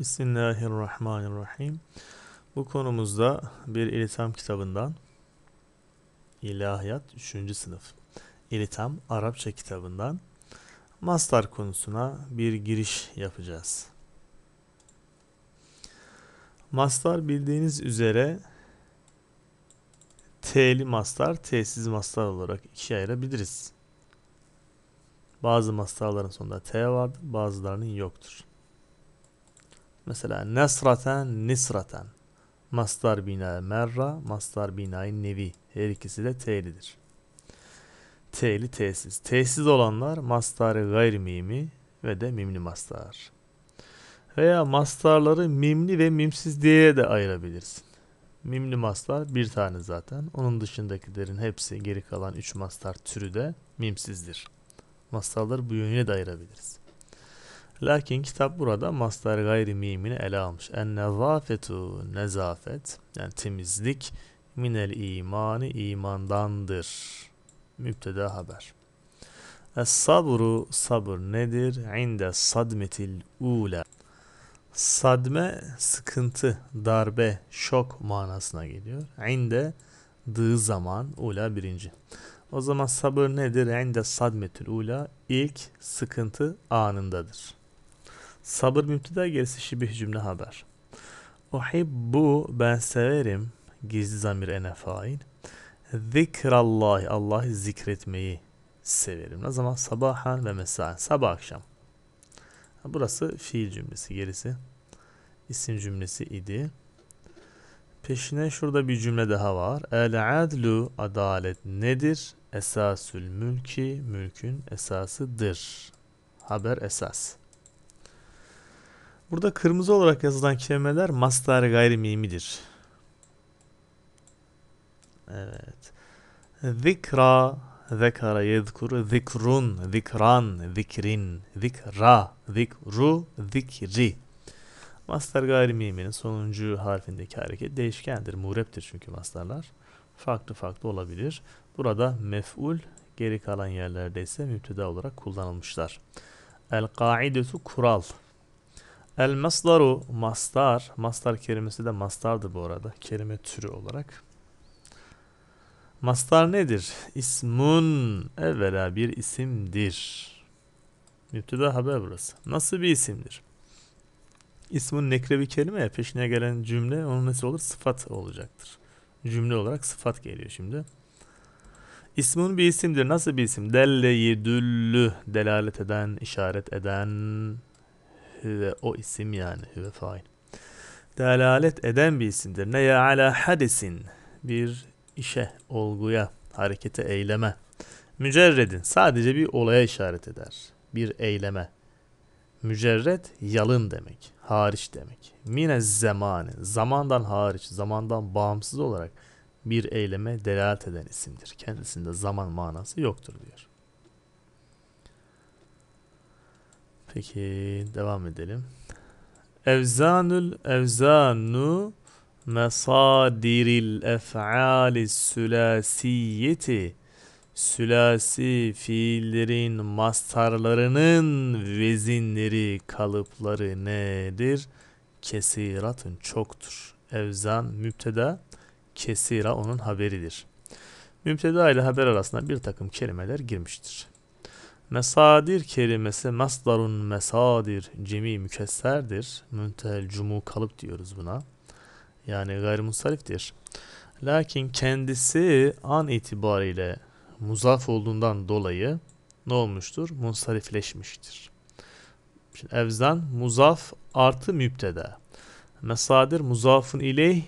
Bismillahirrahmanirrahim. Bu konumuzda bir ilham kitabından İlahiyat 3. sınıf İlham Arapça kitabından Mastar konusuna bir giriş yapacağız. Mastar bildiğiniz üzere T'li mastar, T'siz mastar olarak ikiye ayırabiliriz. Bazı mastarların sonunda T vardır, bazılarının yoktur. Mesela nesraten nisraten. Mastar bina merra, mastar binayı nevi. Her ikisi de te'lidir. Te'li tesis. Tesis olanlar mastarı gayr mimi ve de mimli mastar. Veya mastarları mimli ve mimsiz diye de ayırabilirsin. Mimli mastar bir tane zaten. Onun dışındakilerin hepsi geri kalan 3 mastar türü de mimsizdir. Mastarları bu yönüne de ayırabiliriz. Lakin kitap burada mastar gayri mimini ele almış. En nezafetu nezafet yani temizlik minel imani imandandır. Müpteda haber. Es sabru sabır nedir? İnde sadmetil ula. Sadme sıkıntı, darbe, şok manasına geliyor. İnde dığı zaman ula birinci. O zaman sabır nedir? İnde sadmetil ula ilk sıkıntı anındadır. Sabır müpteda gerisi şibih cümle haber. Uhibbu ben severim gizli zamir ene fail. Zikrallahi Allah'ı zikretmeyi severim. Ne zaman? Sabahan ve mesaen. Sabah akşam. Burası fiil cümlesi. Gerisi isim cümlesi idi. Peşine şurada bir cümle daha var. El adlu adalet nedir? Esasül mülki mülkün esasıdır. Haber esas. Burada kırmızı olarak yazılan kelimeler mastar gayrimimidir. Evet. Zikra, zekara yezkur, zikrun, zikran, zikrin, zikra, zikru, zikri. Mastar gayrimiminin sonuncu harfindeki hareket değişkendir. Mureptir çünkü mastarlar. Farklı farklı olabilir. Burada mef'ul, geri kalan yerlerde ise müpteda olarak kullanılmışlar. El-kaidetu kural. El maslaru mastar. Mastar kelimesi de mastardı bu arada. Kelime türü olarak. Mastar nedir? İsmun evvela bir isimdir. Müpteda haber burası. Nasıl bir isimdir? İsmun nekrevi kelime ya peşine gelen cümle onun nesi olur? Sıfat olacaktır. Cümle olarak sıfat geliyor şimdi. İsmun bir isimdir. Nasıl bir isim? Delle yedüllü. Delalet eden, işaret eden Hüve o isim yani. Hüve fail. Delalet eden bir isimdir. Neye ala hadisin. Bir işe, olguya, harekete, eyleme. Mücerredin sadece bir olaya işaret eder. Bir eyleme. Mücerred yalın demek, hariç demek. Mine zamanı, zamandan hariç, zamandan bağımsız olarak bir eyleme delalet eden isimdir. Kendisinde zaman manası yoktur diyor. Peki devam edelim. Evzanul evzanu mesadiril ef'ali sülasiyeti sülasi fiillerin mastarlarının vezinleri kalıpları nedir? Kesiratın çoktur. Evzan müpteda kesira onun haberidir. Müpteda ile haber arasında bir takım kelimeler girmiştir. Mesadir kelimesi masdarun mesadir cemi mükesserdir. Müntehel cumu kalıp diyoruz buna. Yani gayrimunsaliftir. Lakin kendisi an itibariyle muzaf olduğundan dolayı ne olmuştur? Munsalifleşmiştir. Şimdi evzan muzaf artı müpteda. Mesadir muzafın ileyh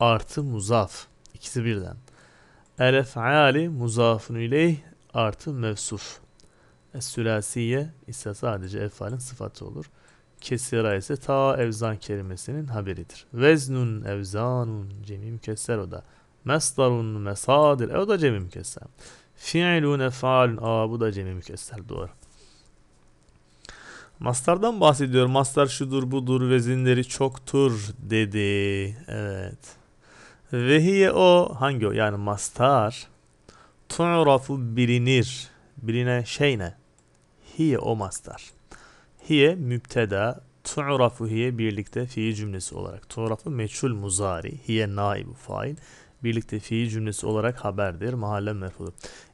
artı muzaf. İkisi birden. El ef'ali muzafın ileyh artı mevsuf. Sülasiye ise sadece efalin sıfatı olur. Kesira ise ta evzan kelimesinin haberidir. Veznun evzanun cemi mükesser o da. Mesdarun mesadir e o da cemi mükesser. Fiilun efalun aa bu da cemi mükesser doğru. Mastardan bahsediyor. Mastar şudur budur vezinleri çoktur dedi. Evet. Vehiye o hangi o yani mastar tu'rafu bilinir. Biline şey ne? hiye o mastar. Hiye mübteda, tu'rafu hiye birlikte fiil cümlesi olarak. Tu'rafu meçhul muzari, hiye naibu fail. Birlikte fiil cümlesi olarak haberdir, mahalle merfudur.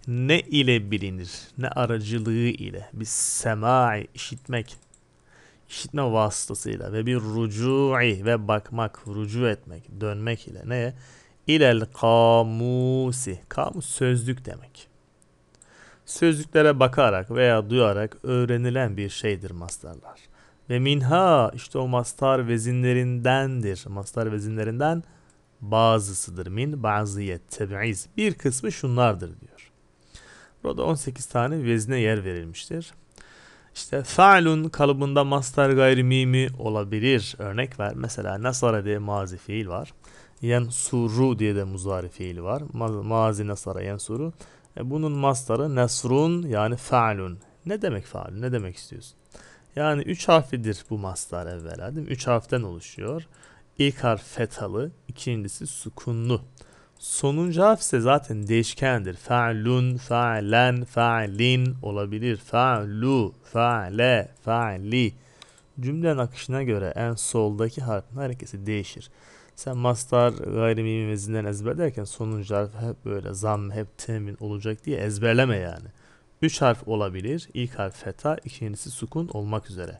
Ne ile bilinir? Ne aracılığı ile? Bir semai, işitmek. işitme vasıtasıyla ve bir rucu'i ve bakmak, rucu etmek, dönmek ile ne? İlel kamusi. Kamus sözlük demek sözlüklere bakarak veya duyarak öğrenilen bir şeydir mastarlar. Ve minha işte o mastar vezinlerindendir. Mastar vezinlerinden bazısıdır. Min baziyet tebiiz. Bir kısmı şunlardır diyor. Burada 18 tane vezne yer verilmiştir. İşte fa'lun kalıbında mastar gayri olabilir. Örnek ver. Mesela nasara diye mazi fiil var. suru diye de muzari fiil var. Ma mazi nasara suru e, bunun mastarı nesrun yani fa'lun. Ne demek fa'lun? Ne demek istiyorsun? Yani üç harfidir bu mastar evvela değil mi? Üç harften oluşuyor. İlk harf fethalı, ikincisi sukunlu. Sonuncu harf ise zaten değişkendir. Fa'lun, fa'len, fa'lin olabilir. Fa'lu, fa'le, fa'li. Cümlenin akışına göre en soldaki harfin harekesi değişir. Sen mastar gayrimimi vezinden ezberlerken sonuncu harf hep böyle zam hep temin olacak diye ezberleme yani. Üç harf olabilir. İlk harf feta, ikincisi sukun olmak üzere.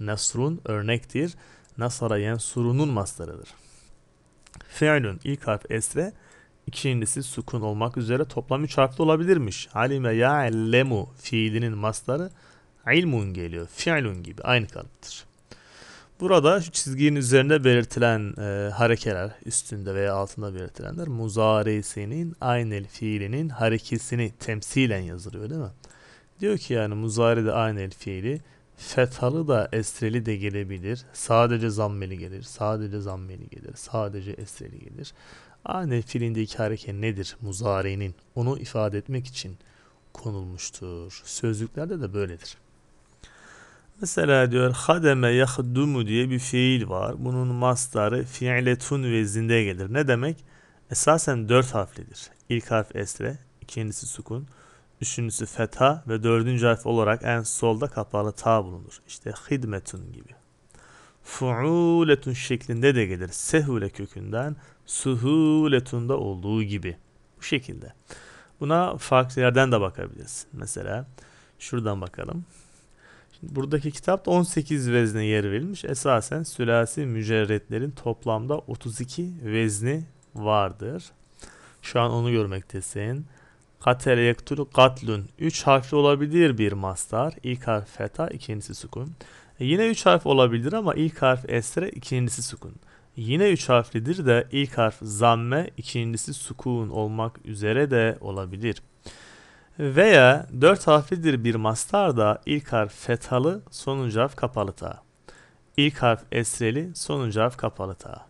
Nasrun örnektir. Nasara yensurunun mastarıdır. Fi'lun ilk harf esre, ikincisi sukun olmak üzere toplam üç harfli olabilirmiş. Halime ya'lemu fiilinin mastarı ilmun geliyor. Fi'lun gibi aynı kalıptır. Burada şu çizginin üzerinde belirtilen e, harekeler, üstünde veya altında belirtilenler muzaresinin aynel fiilinin harekesini temsilen yazılıyor değil mi? Diyor ki yani muzari de aynel fiili fethalı da esreli de gelebilir. Sadece zammeli gelir, sadece zammeli gelir, sadece esreli gelir. Aynel fiilindeki hareke nedir muzarenin? Onu ifade etmek için konulmuştur. Sözlüklerde de böyledir. Mesela diyor hademe yahdumu diye bir fiil var. Bunun mastarı fiiletun vezinde gelir. Ne demek? Esasen dört harflidir. İlk harf esre, ikincisi sukun, üçüncüsü fetha ve dördüncü harf olarak en solda kapalı ta bulunur. İşte hidmetun gibi. Fuuletun şeklinde de gelir. Sehule kökünden suhuletunda olduğu gibi. Bu şekilde. Buna farklı yerden de bakabilirsin. Mesela şuradan bakalım. Buradaki kitapta 18 vezne yer verilmiş. Esasen sülasi mücerretlerin toplamda 32 vezni vardır. Şu an onu görmektesin. Katel yektulu katlun. 3 harfli olabilir bir mastar. İlk harf feta, ikincisi sukun. E, yine 3 harf olabilir ama ilk harf esre, ikincisi sukun. Yine 3 harflidir de ilk harf zamme, ikincisi sukun olmak üzere de olabilir. Veya dört harflidir bir mastarda ilk harf fethalı, sonuncu harf kapalı ta. İlk harf esreli, sonuncu harf kapalı ta.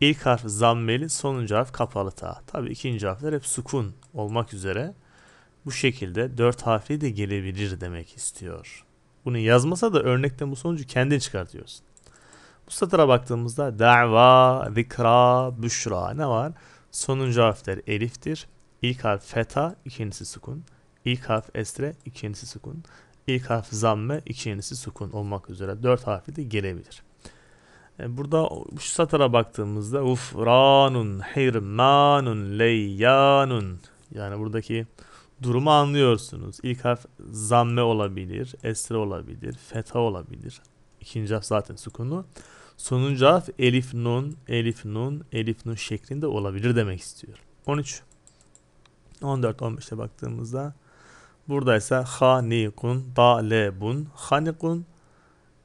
İlk harf zammeli, sonuncu harf kapalı ta. Tabi ikinci harfler hep sukun olmak üzere. Bu şekilde dört harfli de gelebilir demek istiyor. Bunu yazmasa da örnekten bu sonucu kendin çıkartıyorsun. Bu satıra baktığımızda da'va, zikra, büşra ne var? Sonuncu harfler eliftir. İlk harf feta, ikincisi sukun. İlk harf esre, ikincisi sukun. İlk harf zamme, ikincisi sukun olmak üzere dört harfi de gelebilir. E, burada şu satıra baktığımızda ufranun, hirmanun, leyyanun yani buradaki durumu anlıyorsunuz. İlk harf zamme olabilir, esre olabilir, feta olabilir. İkinci harf zaten sukunu. Sonuncu harf elif nun, elif nun, elif nun şeklinde olabilir demek istiyor. 13, 14, 15'e baktığımızda burada Buradaysa hanikun, dalebun, hanikun.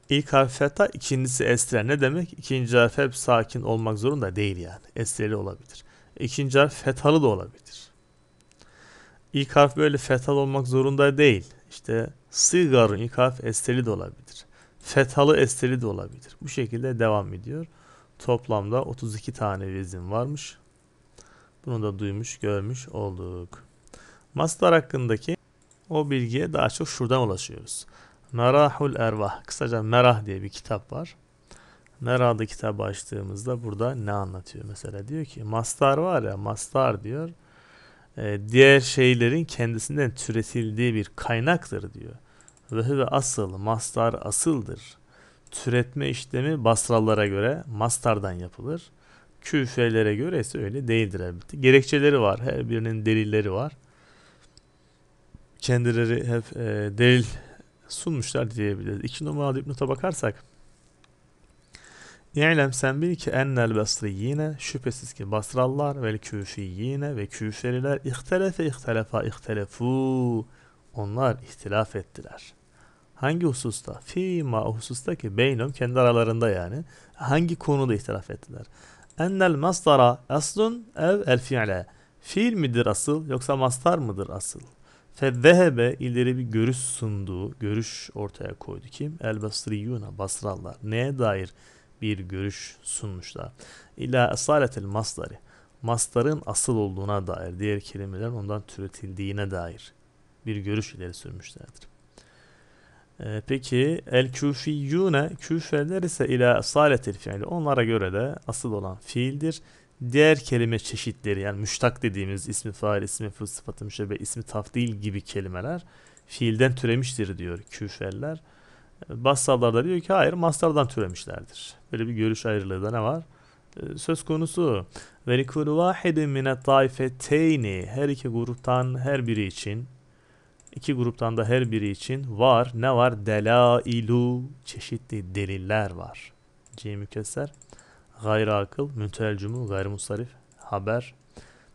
İlk harf feta, ikincisi esre. Ne demek? İkinci harf hep sakin olmak zorunda değil yani. Esreli olabilir. İkinci harf fethalı da olabilir. İlk harf böyle fethalı olmak zorunda değil. İşte sigarın ilk harf esteli de olabilir. Fethalı esteli de olabilir. Bu şekilde devam ediyor. Toplamda 32 tane vezin varmış. Bunu da duymuş, görmüş olduk. Maslar hakkındaki o bilgiye daha çok şuradan ulaşıyoruz. Merahul Ervah. Kısaca Merah diye bir kitap var. Merah'da kitabı açtığımızda burada ne anlatıyor? Mesela diyor ki mastar var ya mastar diyor. E, Diğer şeylerin kendisinden türetildiği bir kaynaktır diyor. Ve hüve asıl, mastar asıldır. Türetme işlemi basrallara göre mastardan yapılır. Küfelere göre ise öyle değildir elbette. Gerekçeleri var. Her birinin delilleri var kendileri hep e, delil sunmuşlar diyebiliriz. İki numaralı dipnota bakarsak İ'lem sen bil ki ennel yine şüphesiz ki Basrallar ve yine ve küferiler ihtilefe ihtilefa ihtilefu onlar ihtilaf ettiler. Hangi hususta? Fi ma hususta ki beynum kendi aralarında yani. Hangi konuda ihtilaf ettiler? Ennel mastara aslun ev el fi'le. Fiil midir asıl yoksa mastar mıdır asıl? Fevvehebe ileri bir görüş sundu, görüş ortaya koydu. ki El Basriyuna, basrallar Neye dair bir görüş sunmuşlar? İla esaletil masları. Masların asıl olduğuna dair, diğer kelimeler ondan türetildiğine dair bir görüş ileri sürmüşlerdir. Ee, peki el küfiyyune küfeler ise ila esaletil fiili. Onlara göre de asıl olan fiildir diğer kelime çeşitleri yani müştak dediğimiz ismi fail, ismi fıl, sıfatı müşebbe, ismi değil gibi kelimeler fiilden türemiştir diyor küfeller. Bassallar da diyor ki hayır mastardan türemişlerdir. Böyle bir görüş ayrılığı da ne var? Ee, söz konusu. Ve likulu vahidin mine taifeteyni her iki gruptan her biri için iki gruptan da her biri için var. Ne var? Delailu çeşitli deliller var. C mükesser gayrı akıl, mütelcumu, gayrimusarif, haber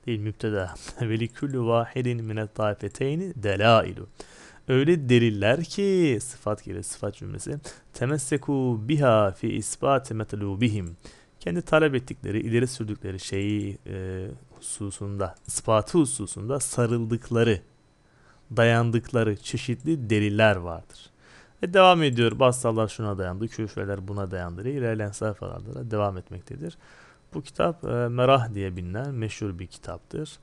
değil müpteda. Veliküllü vahidin minet taifeteyni delailu. Öyle deliller ki sıfat gelir sıfat cümlesi. Temesseku biha fi isbati metlubihim. Kendi talep ettikleri, ileri sürdükleri şeyi e, hususunda, ispatı hususunda sarıldıkları, dayandıkları çeşitli deliller vardır.'' Ve devam ediyor. Bassallar şuna dayandı, küfeler buna dayandı diye ilerleyen sayfalarda da devam etmektedir. Bu kitap e, Merah diye bilinen meşhur bir kitaptır.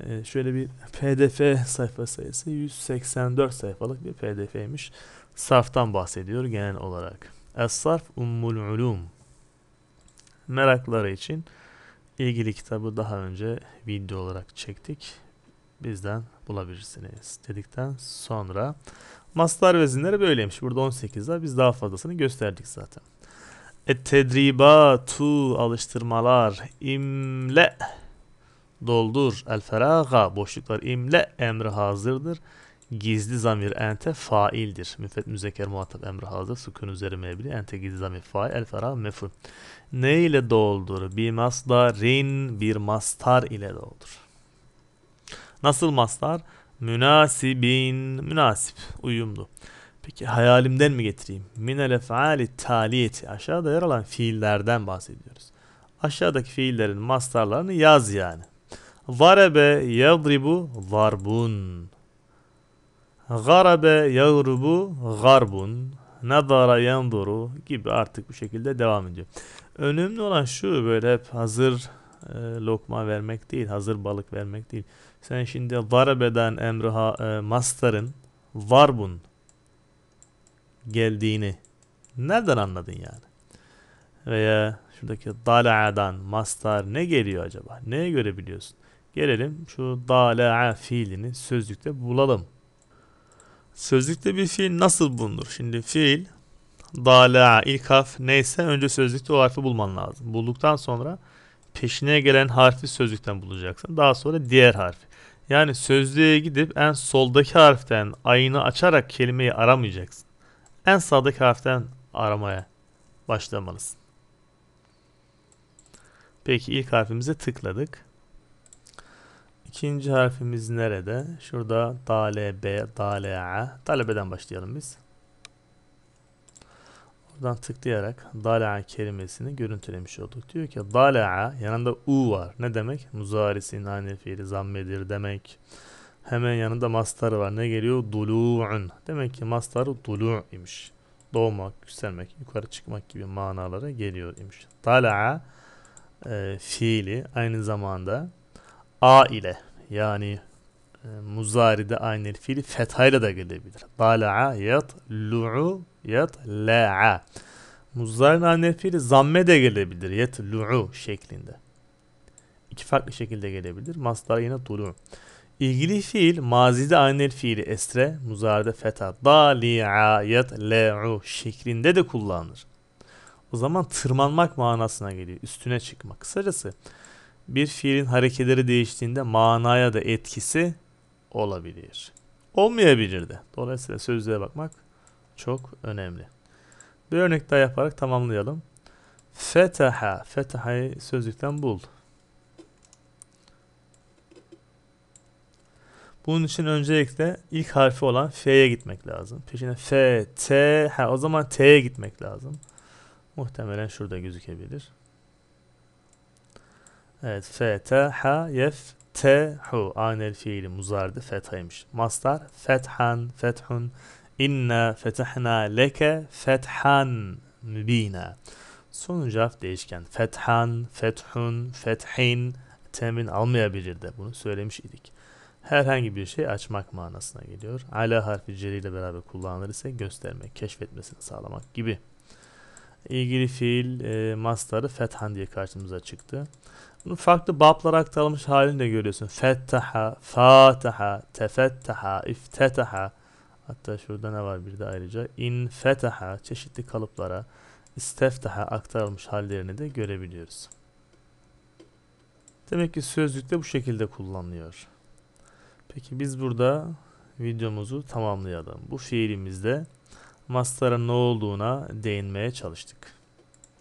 E, şöyle bir pdf sayfa sayısı 184 sayfalık bir pdf'ymiş. Sarftan bahsediyor genel olarak. Es-Sarf Ummul Ulum. Merakları için ilgili kitabı daha önce video olarak çektik bizden bulabilirsiniz dedikten sonra maslar vezinleri böyleymiş. Burada 18 var. Biz daha fazlasını gösterdik zaten. E-tedriba tu alıştırmalar imle doldur el feraga boşluklar imle emri hazırdır. Gizli zamir ente faildir. Müfet müzeker muhatap emri hazır. sukun üzeri mebni ente gizli zamir fail el ferag meful. Ne ile doldur? Bir masdarin bir mastar ile doldur. Nasıl maslar? Münasibin. Münasip. Uyumlu. Peki hayalimden mi getireyim? Minel efali taliyeti. Aşağıda yer alan fiillerden bahsediyoruz. Aşağıdaki fiillerin mastarlarını yaz yani. Varebe yadribu varbun. Garabe yagrubu garbun. Nadara yanduru gibi artık bu şekilde devam ediyor. Önemli olan şu böyle hep hazır e, lokma vermek değil, hazır balık vermek değil. Sen şimdi varabeden ha e, mastarın varbun geldiğini nereden anladın yani? Veya şuradaki dala'dan mastar ne geliyor acaba? Neye göre biliyorsun? Gelelim şu dala'a fiilini sözlükte bulalım. Sözlükte bir fiil nasıl bulunur? Şimdi fiil dala, ilk harf neyse önce sözlükte o harfi bulman lazım. Bulduktan sonra peşine gelen harfi sözlükten bulacaksın. Daha sonra diğer harfi. Yani sözlüğe gidip en soldaki harften ayını açarak kelimeyi aramayacaksın. En sağdaki harften aramaya başlamalısın. Peki ilk harfimize tıkladık. İkinci harfimiz nerede? Şurada dale b dale a. Dale başlayalım biz. Buradan tıklayarak dala'a kelimesini görüntülemiş olduk. Diyor ki dala'a yanında u var. Ne demek? Muzarisi, nane fiili, zammedir demek. Hemen yanında mastar var. Ne geliyor? Dulu'un. Demek ki mastar dulu' imiş. Doğmak, yükselmek, yukarı çıkmak gibi manalara geliyor imiş. Dala'a e, fiili aynı zamanda a ile yani e, muzaride aynı fiili fethayla da gelebilir. Dala'a yatlu'u Yatla'a. Muzdarın anefili zamme de gelebilir. Yetlu'u şeklinde. İki farklı şekilde gelebilir. Mastar yine duru İlgili fiil mazide anel fiili esre, muzarda feta, dali'a, yetle'u şeklinde de kullanılır. O zaman tırmanmak manasına geliyor. Üstüne çıkmak. Kısacası bir fiilin hareketleri değiştiğinde manaya da etkisi olabilir. Olmayabilir de. Dolayısıyla sözlüğe bakmak çok önemli. Bir örnek daha yaparak tamamlayalım. Fetaha. Fetaha'yı sözlükten bul. Bunun için öncelikle ilk harfi olan F'ye gitmek lazım. Peşine F, T, ha, o zaman T'ye gitmek lazım. Muhtemelen şurada gözükebilir. Evet. F, T, H, Yef, T, Hu. Anel fiili muzardı. Fethaymış. Mastar. Fethan, fethun. İnna fetahna leke fethan mübina. Sonuncu harf değişken. Fethan, fethun, fethin temin almayabilirdi. Bunu söylemiş idik. Herhangi bir şey açmak manasına geliyor. Ala harfi ile beraber kullanılır ise göstermek, keşfetmesini sağlamak gibi. İlgili fiil e, mastarı fethan diye karşımıza çıktı. Bunu farklı bablara aktarılmış halini de görüyorsun. Fettaha, fataha, tefettaha, iftetaha. Hatta şurada ne var bir de ayrıca infetaha çeşitli kalıplara isteftaha aktarılmış hallerini de görebiliyoruz. Demek ki sözlükte bu şekilde kullanılıyor. Peki biz burada videomuzu tamamlayalım. Bu fiilimizde mastarın ne olduğuna değinmeye çalıştık.